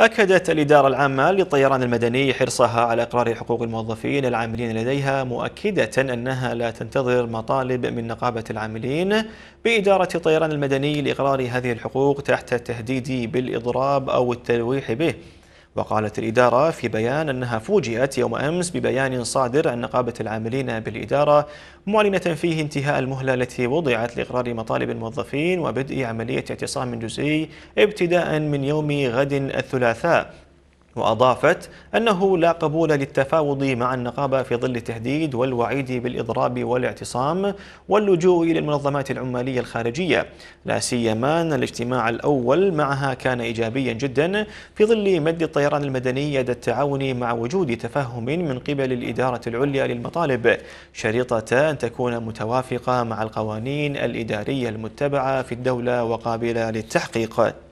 أكدت الإدارة العامة للطيران المدني حرصها على إقرار حقوق الموظفين العاملين لديها مؤكدة أنها لا تنتظر مطالب من نقابة العاملين بإدارة الطيران المدني لإقرار هذه الحقوق تحت التهديد بالإضراب أو التلويح به وقالت الإدارة في بيان أنها فوجئت يوم أمس ببيان صادر عن نقابة العاملين بالإدارة معلنة فيه انتهاء المهلة التي وضعت لإقرار مطالب الموظفين وبدء عملية اعتصام جزئي ابتداء من يوم غد الثلاثاء وأضافت أنه لا قبول للتفاوض مع النقابة في ظل التهديد والوعيد بالإضراب والاعتصام واللجوء إلى المنظمات العمالية الخارجية لا سيما أن الاجتماع الأول معها كان إيجابيا جدا في ظل مد الطيران المدني يد التعاون مع وجود تفهم من قبل الإدارة العليا للمطالب شريطة أن تكون متوافقة مع القوانين الإدارية المتبعة في الدولة وقابلة للتحقيق